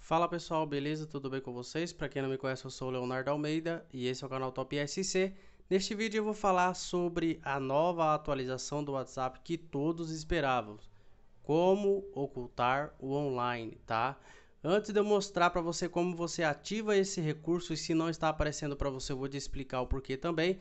Fala pessoal, beleza? Tudo bem com vocês? Para quem não me conhece, eu sou o Leonardo Almeida e esse é o canal Top SC. Neste vídeo eu vou falar sobre a nova atualização do WhatsApp que todos esperavam. Como ocultar o online, tá? Antes de eu mostrar para você como você ativa esse recurso e se não está aparecendo para você, eu vou te explicar o porquê também.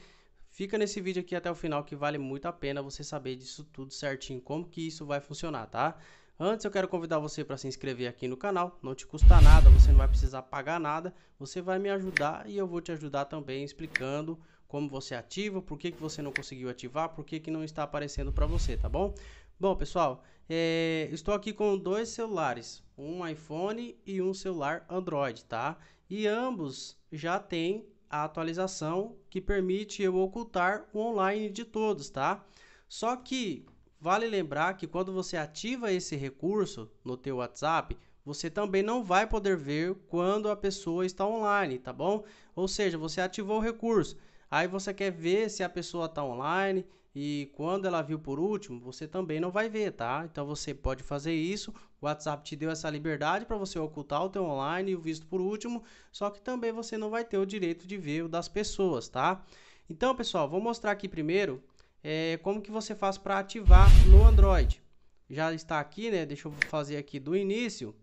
Fica nesse vídeo aqui até o final que vale muito a pena você saber disso tudo certinho, como que isso vai funcionar, tá? Antes eu quero convidar você para se inscrever aqui no canal, não te custa nada, você não vai precisar pagar nada, você vai me ajudar e eu vou te ajudar também explicando como você ativa, por que, que você não conseguiu ativar, por que, que não está aparecendo para você, tá bom? Bom, pessoal, é, estou aqui com dois celulares, um iPhone e um celular Android, tá? E ambos já têm a atualização que permite eu ocultar o online de todos, tá? Só que vale lembrar que quando você ativa esse recurso no teu WhatsApp, você também não vai poder ver quando a pessoa está online, tá bom? Ou seja, você ativou o recurso, aí você quer ver se a pessoa está online, e quando ela viu por último, você também não vai ver, tá? Então você pode fazer isso. O WhatsApp te deu essa liberdade para você ocultar o teu online e o visto por último, só que também você não vai ter o direito de ver o das pessoas, tá? Então, pessoal, vou mostrar aqui primeiro é, como que você faz para ativar no Android. Já está aqui, né? Deixa eu fazer aqui do início.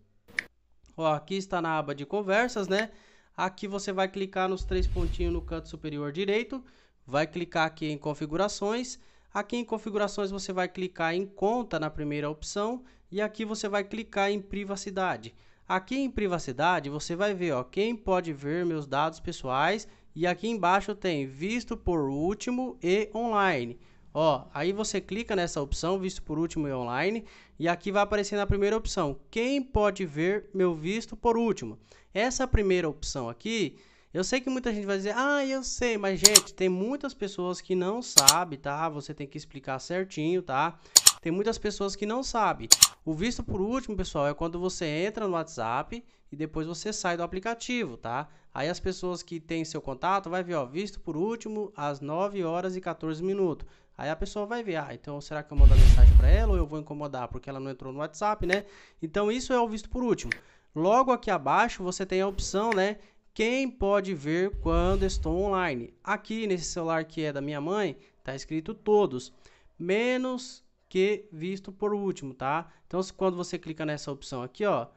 Ó, aqui está na aba de conversas, né? Aqui você vai clicar nos três pontinhos no canto superior direito vai clicar aqui em configurações. Aqui em configurações você vai clicar em conta na primeira opção e aqui você vai clicar em privacidade. Aqui em privacidade você vai ver ó, quem pode ver meus dados pessoais e aqui embaixo tem visto por último e online. Ó, aí você clica nessa opção, visto por último e online, e aqui vai aparecer na primeira opção, quem pode ver meu visto por último. Essa primeira opção aqui, eu sei que muita gente vai dizer, ah, eu sei, mas gente, tem muitas pessoas que não sabe, tá? Você tem que explicar certinho, tá? Tem muitas pessoas que não sabem. O visto por último, pessoal, é quando você entra no WhatsApp e depois você sai do aplicativo, tá? Aí as pessoas que têm seu contato vai ver, ó, visto por último às 9 horas e 14 minutos. Aí a pessoa vai ver, ah, então será que eu mando a mensagem para ela ou eu vou incomodar porque ela não entrou no WhatsApp, né? Então isso é o visto por último. Logo aqui abaixo você tem a opção, né, quem pode ver quando estou online? Aqui nesse celular que é da minha mãe, tá escrito todos, menos que visto por último, tá? Então, quando você clica nessa opção aqui, ó,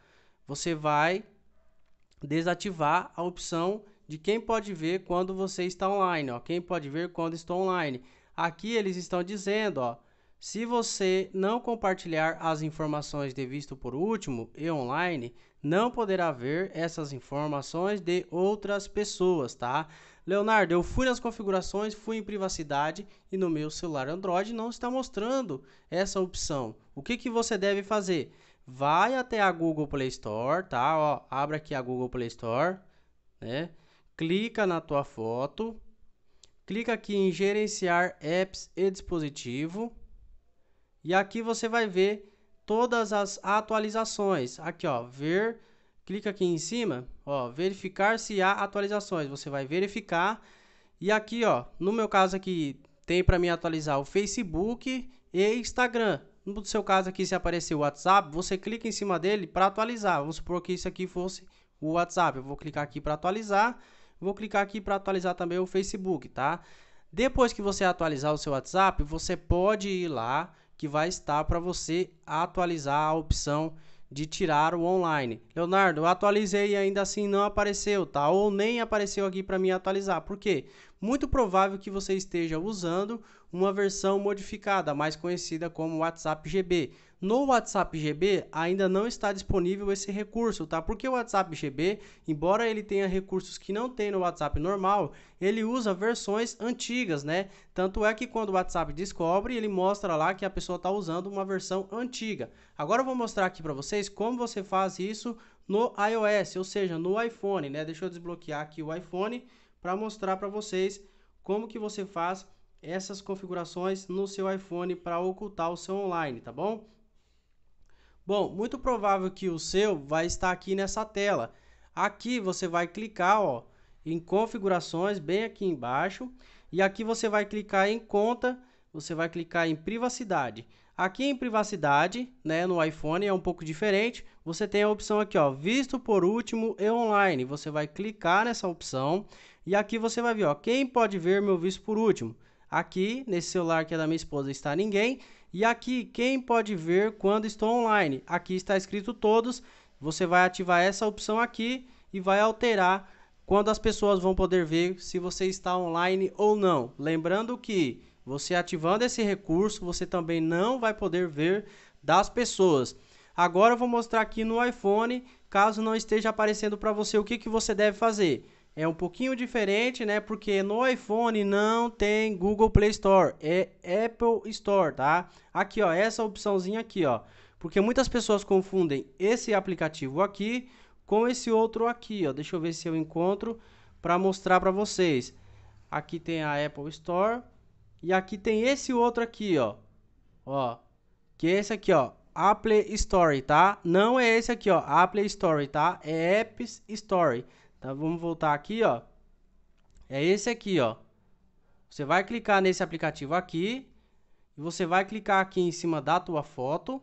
você vai desativar a opção de quem pode ver quando você está online, ó. Quem pode ver quando estou online. Aqui eles estão dizendo, ó, se você não compartilhar as informações de visto por último e online, não poderá ver essas informações de outras pessoas, tá? Leonardo, eu fui nas configurações, fui em privacidade e no meu celular Android não está mostrando essa opção. O que, que você deve fazer? Vai até a Google Play Store, tá? Ó, abre aqui a Google Play Store, né? Clica na tua foto, clica aqui em gerenciar apps e dispositivo e aqui você vai ver todas as atualizações. Aqui, ó, ver, clica aqui em cima, ó, verificar se há atualizações. Você vai verificar e aqui, ó, no meu caso aqui tem para mim atualizar o Facebook e Instagram. No seu caso aqui se aparecer o WhatsApp, você clica em cima dele para atualizar. Vamos supor que isso aqui fosse o WhatsApp. Eu vou clicar aqui para atualizar. Vou clicar aqui para atualizar também o Facebook, tá? Depois que você atualizar o seu WhatsApp, você pode ir lá que vai estar para você atualizar a opção de tirar o online. Leonardo, eu atualizei e ainda assim não apareceu, tá? Ou nem apareceu aqui para mim atualizar. Por quê? Muito provável que você esteja usando uma versão modificada, mais conhecida como WhatsApp GB. No WhatsApp GB ainda não está disponível esse recurso, tá? Porque o WhatsApp GB, embora ele tenha recursos que não tem no WhatsApp normal, ele usa versões antigas, né? Tanto é que quando o WhatsApp descobre, ele mostra lá que a pessoa está usando uma versão antiga. Agora eu vou mostrar aqui para vocês como você faz isso no iOS, ou seja, no iPhone, né? Deixa eu desbloquear aqui o iPhone para mostrar para vocês como que você faz essas configurações no seu iPhone para ocultar o seu online, tá bom? Bom, muito provável que o seu vai estar aqui nessa tela. Aqui você vai clicar ó, em configurações, bem aqui embaixo. E aqui você vai clicar em conta, você vai clicar em privacidade. Aqui em privacidade, né, no iPhone é um pouco diferente. Você tem a opção aqui, ó, visto por último e online. Você vai clicar nessa opção e aqui você vai ver, ó, quem pode ver meu visto por último. Aqui nesse celular que é da minha esposa está ninguém. E aqui, quem pode ver quando estou online? Aqui está escrito todos. Você vai ativar essa opção aqui e vai alterar quando as pessoas vão poder ver se você está online ou não. Lembrando que você ativando esse recurso, você também não vai poder ver das pessoas. Agora eu vou mostrar aqui no iPhone, caso não esteja aparecendo para você, o que, que você deve fazer é um pouquinho diferente, né? Porque no iPhone não tem Google Play Store, é Apple Store, tá? Aqui, ó, essa opçãozinha aqui, ó. Porque muitas pessoas confundem esse aplicativo aqui com esse outro aqui, ó. Deixa eu ver se eu encontro para mostrar para vocês. Aqui tem a Apple Store e aqui tem esse outro aqui, ó. Ó, que é esse aqui, ó. Apple Store, tá? Não é esse aqui, ó. Apple Store, tá? É Apps Store. Tá, vamos voltar aqui, ó. É esse aqui, ó. Você vai clicar nesse aplicativo aqui. E você vai clicar aqui em cima da tua foto.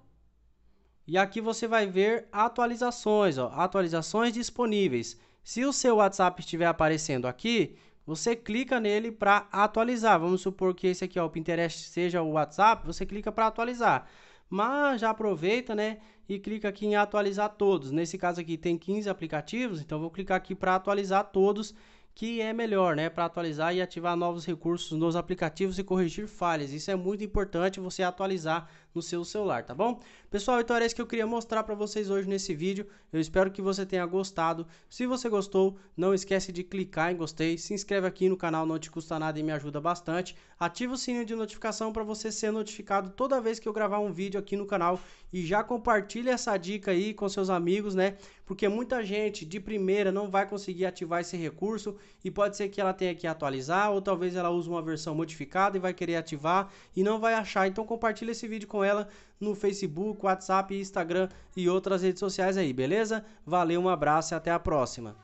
E aqui você vai ver atualizações, ó, atualizações disponíveis. Se o seu WhatsApp estiver aparecendo aqui, você clica nele para atualizar. Vamos supor que esse aqui, ó, o Pinterest seja o WhatsApp, você clica para atualizar mas já aproveita, né, e clica aqui em atualizar todos. Nesse caso aqui tem 15 aplicativos, então vou clicar aqui para atualizar todos que é melhor, né, para atualizar e ativar novos recursos nos aplicativos e corrigir falhas. Isso é muito importante você atualizar no seu celular, tá bom? Pessoal, então era isso que eu queria mostrar para vocês hoje nesse vídeo. Eu espero que você tenha gostado. Se você gostou, não esquece de clicar em gostei, se inscreve aqui no canal, não te custa nada e me ajuda bastante. Ativa o sininho de notificação para você ser notificado toda vez que eu gravar um vídeo aqui no canal e já compartilha essa dica aí com seus amigos, né? Porque muita gente de primeira não vai conseguir ativar esse recurso e pode ser que ela tenha que atualizar ou talvez ela use uma versão modificada e vai querer ativar e não vai achar. Então compartilha esse vídeo com ela no Facebook, WhatsApp, Instagram e outras redes sociais aí, beleza? Valeu, um abraço e até a próxima.